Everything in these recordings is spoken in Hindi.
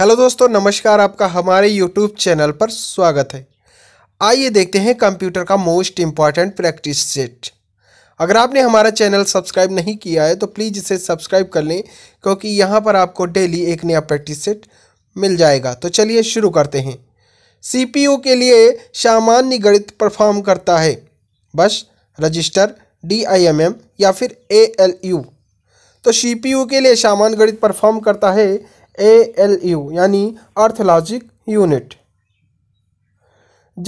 हेलो दोस्तों नमस्कार आपका हमारे यूट्यूब चैनल पर स्वागत है आइए देखते हैं कंप्यूटर का मोस्ट इम्पॉर्टेंट प्रैक्टिस सेट अगर आपने हमारा चैनल सब्सक्राइब नहीं किया है तो प्लीज़ इसे सब्सक्राइब कर लें क्योंकि यहाँ पर आपको डेली एक नया प्रैक्टिस सेट मिल जाएगा तो चलिए शुरू करते हैं सी के लिए सामान्य गणित परफॉर्म करता है बस रजिस्टर डी या फिर ए तो सी के लिए सामान्य गणित परफॉर्म करता है ए एल यू यानी अर्थलॉजिक यूनिट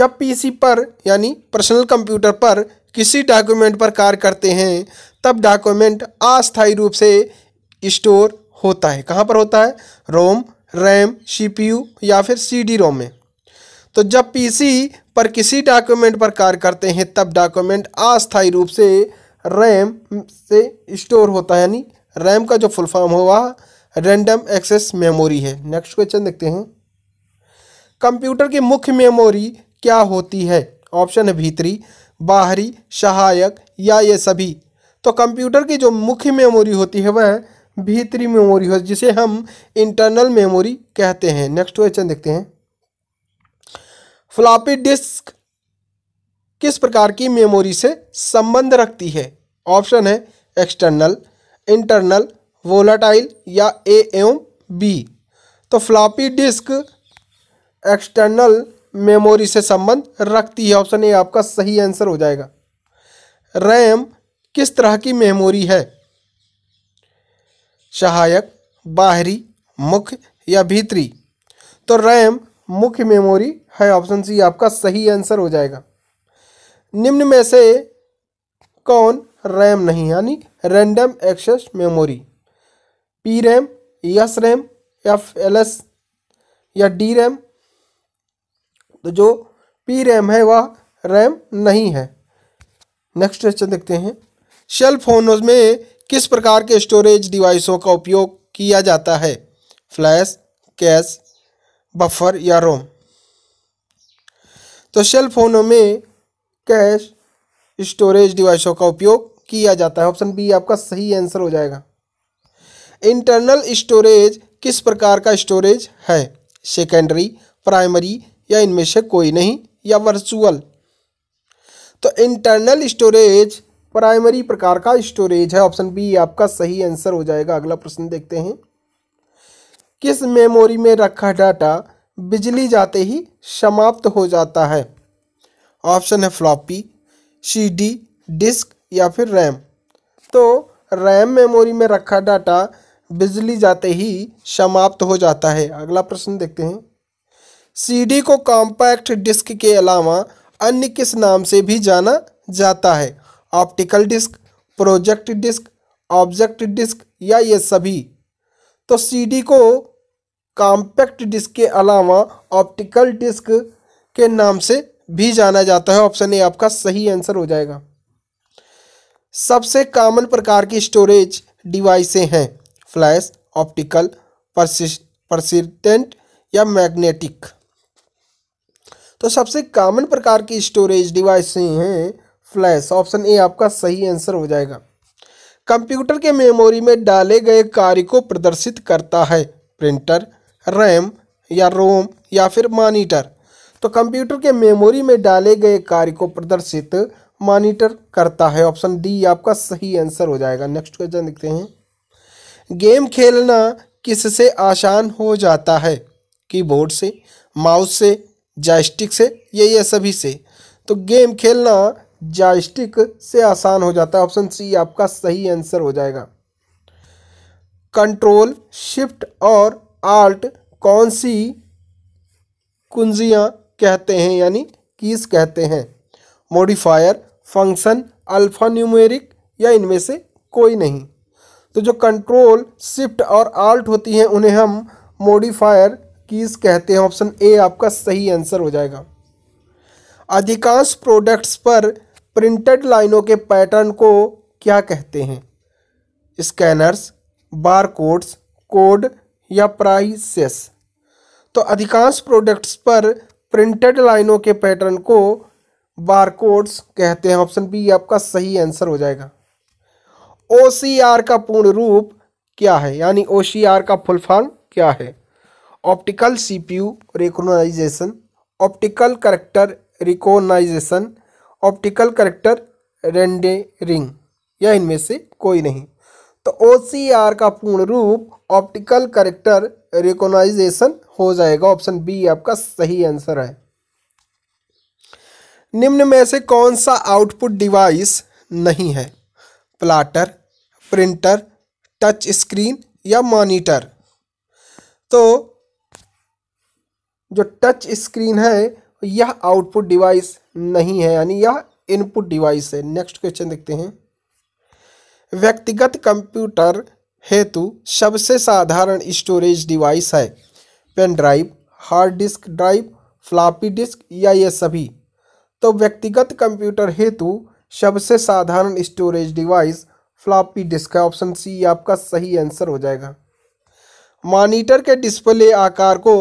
जब पीसी पर यानी पर्सनल कंप्यूटर पर किसी डॉक्यूमेंट पर कार्य करते हैं तब डॉक्यूमेंट अस्थायी रूप से स्टोर होता है कहाँ पर होता है रोम रैम सीपीयू या फिर सीडी रोम में तो जब पीसी पर किसी डॉक्यूमेंट पर कार्य करते हैं तब डॉक्यूमेंट अस्थायी रूप से रैम से स्टोर होता है यानी रैम का जो फुल फॉर्म होगा रैंडम एक्सेस मेमोरी है नेक्स्ट क्वेश्चन देखते हैं कंप्यूटर की मुख्य मेमोरी क्या होती है ऑप्शन है भीतरी बाहरी सहायक या ये सभी तो कंप्यूटर की जो मुख्य मेमोरी होती है वह भीतरी मेमोरी हो जिसे हम इंटरनल मेमोरी कहते हैं नेक्स्ट क्वेश्चन देखते हैं फ्लॉपी डिस्क किस प्रकार की मेमोरी से संबंध रखती है ऑप्शन है एक्सटर्नल इंटरनल वोलाटाइल या ए एम बी तो फ्लॉपी डिस्क एक्सटर्नल मेमोरी से संबंध रखती है ऑप्शन ए आपका सही आंसर हो जाएगा रैम किस तरह की मेमोरी है सहायक बाहरी मुख्य या भीतरी तो रैम मुख्य मेमोरी है ऑप्शन सी आपका सही आंसर हो जाएगा निम्न में से कौन रैम नहीं यानी random access memory P RAM S RAM F L S या डी रैम तो जो पी रैम है वह रैम नहीं है नेक्स्ट क्वेश्चन देखते हैं सेल फोनों में किस प्रकार के स्टोरेज डिवाइसों का उपयोग किया जाता है फ्लैश कैश बफर या रोम तो सेल फोनों में कैश स्टोरेज डिवाइसों का उपयोग किया जाता है ऑप्शन बी आपका सही आंसर हो जाएगा इंटरनल स्टोरेज किस प्रकार का स्टोरेज है सेकेंडरी प्राइमरी या इनमें से कोई नहीं या वर्चुअल तो इंटरनल स्टोरेज प्राइमरी प्रकार का स्टोरेज है ऑप्शन बी आपका सही आंसर हो जाएगा अगला प्रश्न देखते हैं किस मेमोरी में रखा डाटा बिजली जाते ही समाप्त हो जाता है ऑप्शन है फ्लॉपी सीडी डिस्क या फिर रैम तो रैम मेमोरी में रखा डाटा बिजली जाते ही समाप्त हो जाता है अगला प्रश्न देखते हैं सीडी को कॉम्पैक्ट डिस्क के अलावा अन्य किस नाम से भी जाना जाता है optical disk project disk object disk या ये सभी तो सीडी को कॉम्पैक्ट डिस्क के अलावा ऑप्टिकल डिस्क के नाम से भी जाना जाता है ऑप्शन ए आपका सही आंसर हो जाएगा सबसे कॉमन प्रकार की स्टोरेज डिवाइसें हैं फ्लैश ऑप्टिकल परसिस्टेंट या मैग्नेटिक तो सबसे कॉमन प्रकार की स्टोरेज डिवाइस हैं फ्लैश ऑप्शन ए आपका सही आंसर हो जाएगा कंप्यूटर के मेमोरी में डाले गए कार्य को प्रदर्शित करता है प्रिंटर रैम या रोम या फिर मॉनिटर तो कंप्यूटर के मेमोरी में डाले गए कार्य को प्रदर्शित मॉनिटर करता है ऑप्शन डी आपका सही आंसर हो जाएगा नेक्स्ट क्वेश्चन देखते हैं गेम खेलना किससे आसान हो जाता है कीबोर्ड से माउस से जॉयस्टिक से ये ये सभी से तो गेम खेलना जॉयस्टिक से आसान हो जाता है ऑप्शन सी आपका सही आंसर हो जाएगा कंट्रोल शिफ्ट और आल्ट कौन सी कुंजियाँ कहते हैं यानी कीज कहते हैं मॉडिफायर फंक्शन अल्फा न्यूमेरिक या इनमें से कोई नहीं तो जो कंट्रोल शिफ्ट और आल्ट होती हैं उन्हें हम मोडिफायर कीज़ कहते हैं ऑप्शन ए आपका सही आंसर हो जाएगा अधिकांश प्रोडक्ट्स पर प्रिंटेड लाइनों के पैटर्न को क्या कहते हैं स्कैनर्स बार कोड्स कोड या प्राइसेस तो अधिकांश प्रोडक्ट्स पर प्रिंटेड लाइनों के पैटर्न को बार कोड्स कहते हैं ऑप्शन बी आपका सही आंसर हो जाएगा ओ का पूर्ण रूप क्या है यानी ओ का फुल फॉर्म क्या है optical CPU recognition optical character recognition optical character rendering या इनमें से कोई नहीं तो ओ का पूर्ण रूप ऑप्टिकल करेक्टर रिकोनाइजेशन हो जाएगा ऑप्शन बी आपका सही आंसर है निम्न में से कौन सा आउटपुट डिवाइस नहीं है प्लाटर प्रिंटर टच स्क्रीन या मॉनिटर तो जो टच स्क्रीन है यह आउटपुट डिवाइस नहीं है यानी यह इनपुट डिवाइस है नेक्स्ट क्वेश्चन देखते हैं व्यक्तिगत कंप्यूटर हेतु सबसे साधारण स्टोरेज डिवाइस है pen drive hard disk drive floppy disk या ये सभी तो व्यक्तिगत कंप्यूटर हेतु सबसे साधारण स्टोरेज डिवाइस फ्लॉपी डिस्क है ऑप्शन सी आपका सही आंसर हो जाएगा मॉनिटर के डिस्प्ले आकार को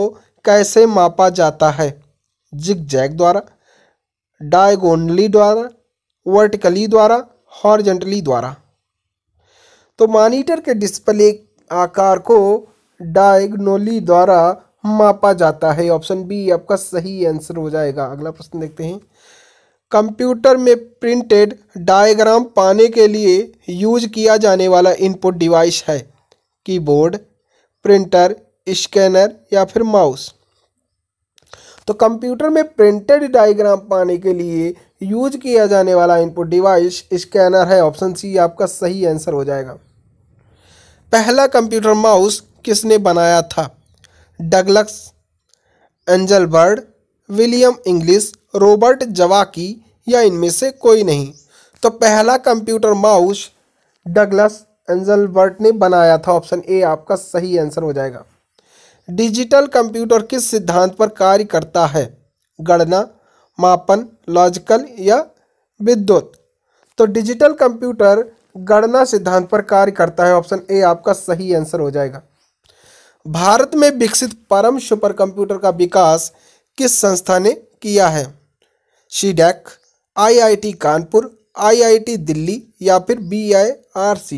कैसे मापा जाता है जिग जैग द्वारा डायगोनली द्वारा वर्टिकली द्वारा हॉर्जेंटली द्वारा तो मॉनिटर के डिस्प्ले आकार को डायगोनली द्वारा मापा जाता है ऑप्शन बी आपका सही आंसर हो जाएगा अगला प्रश्न देखते हैं कंप्यूटर में प्रिंटेड डायग्राम पाने के लिए यूज किया जाने वाला इनपुट डिवाइस है कीबोर्ड प्रिंटर स्कैनर या फिर माउस तो कंप्यूटर में प्रिंटेड डायग्राम पाने के लिए यूज किया जाने वाला इनपुट डिवाइस स्कैनर है ऑप्शन सी आपका सही आंसर हो जाएगा पहला कंप्यूटर माउस किसने बनाया था Douglas Engelbart William English Robert जवाकी या इनमें से कोई नहीं तो पहला कंप्यूटर माउस डगलस एंजलबर्ट ने बनाया था ऑप्शन ए आपका सही आंसर हो जाएगा डिजिटल कंप्यूटर किस सिद्धांत पर कार्य करता है गणना मापन लॉजिकल या विद्युत तो डिजिटल कंप्यूटर गणना सिद्धांत पर कार्य करता है ऑप्शन ए आपका सही आंसर हो जाएगा भारत में विकसित परम सुपर कंप्यूटर का विकास किस संस्था ने किया है शीडैक आईआईटी कानपुर आईआईटी दिल्ली या फिर बीआईआरसी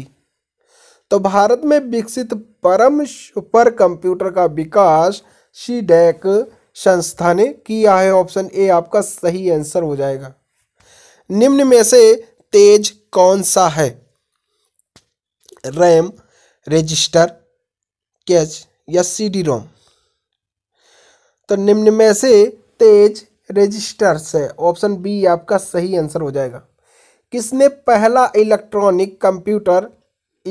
तो भारत में विकसित परम सुपर कंप्यूटर का विकास शीडैक संस्था ने किया है ऑप्शन ए आपका सही आंसर हो जाएगा निम्न में से तेज कौन सा है रैम रजिस्टर कैच या सी डी रोम तो निम्न में से तेज रजिस्टर्स है ऑप्शन बी आपका सही आंसर हो जाएगा किसने पहला इलेक्ट्रॉनिक कंप्यूटर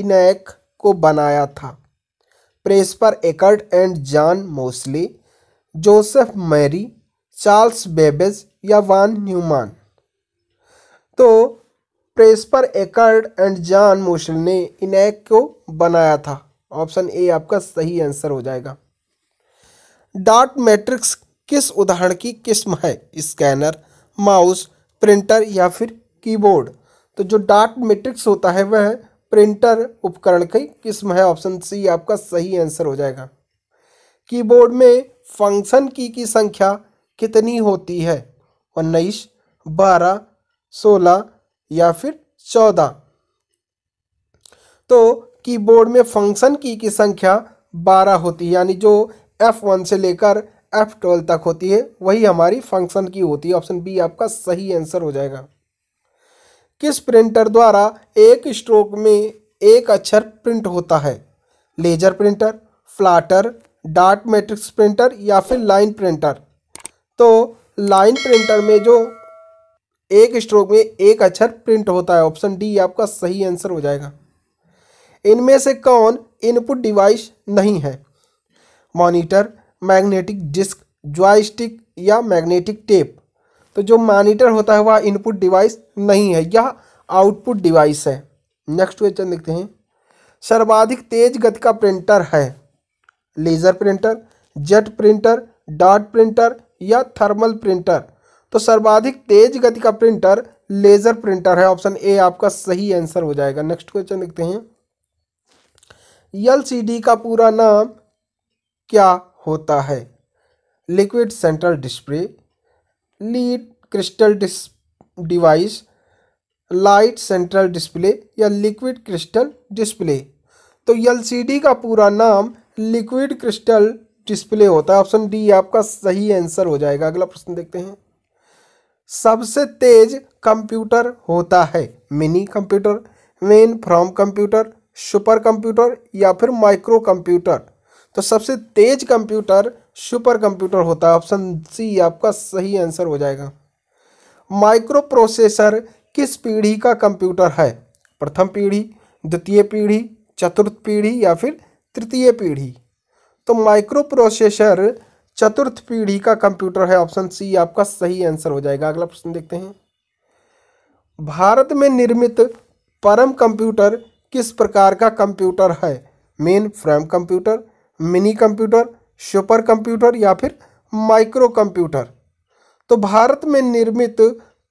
इनैक को बनाया था Presper Eckert and John Mauchly Joseph Marie Charles Babbage या वान न्यूमान तो Presper Eckert and John Mauchly ने इनैक को बनाया था ऑप्शन ए आपका सही आंसर हो जाएगा डॉट मैट्रिक्स किस उदाहरण की किस्म है स्कैनर माउस प्रिंटर या फिर कीबोर्ड तो जो डाट मैट्रिक्स होता है वह प्रिंटर उपकरण की किस्म है ऑप्शन सी आपका सही आंसर हो जाएगा कीबोर्ड में फंक्शन की की संख्या कितनी होती है उन्नीस बारह सोलह या फिर चौदह तो कीबोर्ड में फंक्शन की की संख्या बारह होती है यानी जो एफ़ वन से लेकर एफ ट्वेल्व तक होती है वही हमारी फंक्शन की होती है ऑप्शन बी आपका सही आंसर हो जाएगा किस प्रिंटर द्वारा एक स्ट्रोक में एक अक्षर प्रिंट होता है लेजर प्रिंटर फ्लाटर डार्ट मैट्रिक्स प्रिंटर या फिर लाइन प्रिंटर तो लाइन प्रिंटर में जो एक स्ट्रोक में एक अक्षर प्रिंट होता है ऑप्शन डी आपका सही आंसर हो जाएगा इनमें से कौन इनपुट डिवाइस नहीं है मॉनिटर मैग्नेटिक डिस्क ज्वाइस्टिक या मैग्नेटिक टेप तो जो मॉनिटर होता है वह इनपुट डिवाइस नहीं है यह आउटपुट डिवाइस है नेक्स्ट क्वेश्चन देखते हैं सर्वाधिक तेज गति का प्रिंटर है laser printer jet printer dot printer या थर्मल प्रिंटर तो सर्वाधिक तेज गति का प्रिंटर लेज़र प्रिंटर है ऑप्शन ए आपका सही आंसर हो जाएगा नेक्स्ट क्वेश्चन देखते हैं एल का पूरा नाम क्या होता है liquid central display lead crystal dis device light central display या लिक्विड क्रिस्टल डिस्प्ले तो एलसीडी का पूरा नाम लिक्विड क्रिस्टल डिस्प्ले होता है ऑप्शन डी आपका सही आंसर हो जाएगा अगला प्रश्न देखते हैं सबसे तेज कंप्यूटर होता है mini computer mainframe computer super computer या फिर माइक्रो कंप्यूटर तो सबसे तेज कंप्यूटर सुपर कंप्यूटर होता है ऑप्शन सी आपका सही आंसर हो जाएगा माइक्रो प्रोसेसर किस पीढ़ी का कंप्यूटर है प्रथम पीढ़ी द्वितीय पीढ़ी चतुर्थ पीढ़ी या फिर तृतीय पीढ़ी तो माइक्रो प्रोसेसर चतुर्थ पीढ़ी का कंप्यूटर है ऑप्शन सी आपका सही आंसर हो जाएगा अगला प्रश्न देखते हैं भारत में निर्मित परम कंप्यूटर किस प्रकार का कंप्यूटर है mainframe computer mini computer super computer या फिर माइक्रो कंप्यूटर तो भारत में निर्मित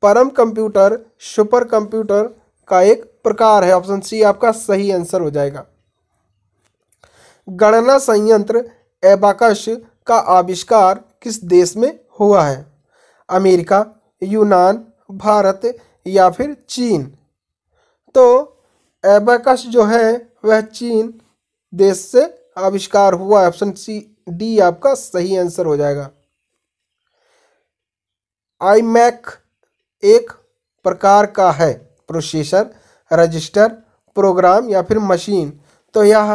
परम कंप्यूटर सुपर कंप्यूटर का एक प्रकार है ऑप्शन सी आपका सही आंसर हो जाएगा गणना संयंत्र एबाकश का आविष्कार किस देश में हुआ है अमेरिका यूनान भारत या फिर चीन तो एबाकश जो है वह चीन देश से आविष्कार हुआ ऑप्शन सी डी आपका सही आंसर हो जाएगा आई मैक एक प्रकार का है प्रोसेसर रजिस्टर प्रोग्राम या फिर मशीन तो यह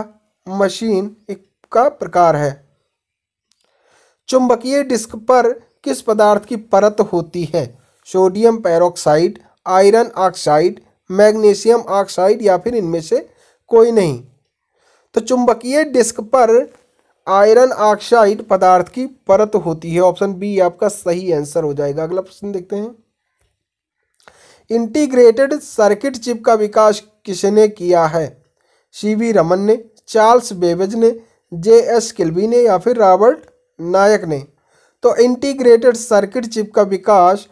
मशीन का प्रकार है चुंबकीय डिस्क पर किस पदार्थ की परत होती है sodium peroxide iron oxide magnesium oxide या फिर इनमें से कोई नहीं तो चुंबकीय डिस्क पर आयरन ऑक्साइड पदार्थ की परत होती है ऑप्शन बी आपका सही आंसर हो जाएगा अगला प्रश्न देखते हैं इंटीग्रेटेड सर्किट चिप का विकास किसने किया है सीवी रमन ने चार्ल्स बेबेज ने जे एस किल्बी ने या फिर रॉबर्ट नायक ने तो इंटीग्रेटेड सर्किट चिप का विकास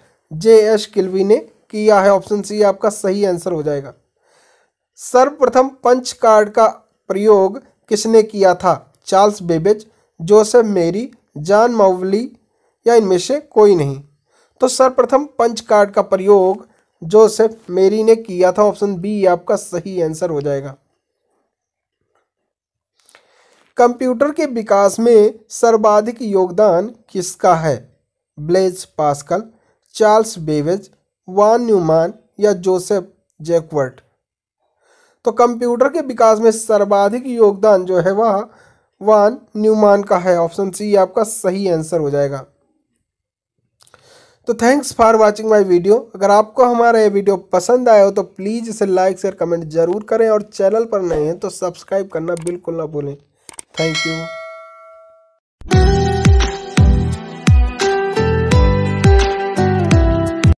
जे एस किल्बी ने किया है ऑप्शन सी आपका सही आंसर हो जाएगा सर्वप्रथम पंच कार्ड का प्रयोग किसने किया था Charles Babbage Joseph Marie John Mauchly या इनमें से कोई नहीं तो सर्वप्रथम पंच कार्ड का प्रयोग जोसेफ मेरी ने किया था ऑप्शन बी आपका सही आंसर हो जाएगा कंप्यूटर के विकास में सर्वाधिक योगदान किसका है Blaise Pascal Charles Babbage von Neumann या जोसेफ जैकवर्ट तो कंप्यूटर के विकास में सर्वाधिक योगदान जो है वह वान न्यूमान का है ऑप्शन सी आपका सही आंसर हो जाएगा तो thanks for watching my video अगर आपको हमारा ये वीडियो पसंद आया हो तो प्लीज़ इसे लाइक शेयर कमेंट जरूर करें और चैनल पर नए हैं तो सब्सक्राइब करना बिल्कुल ना भूलें थैंक यू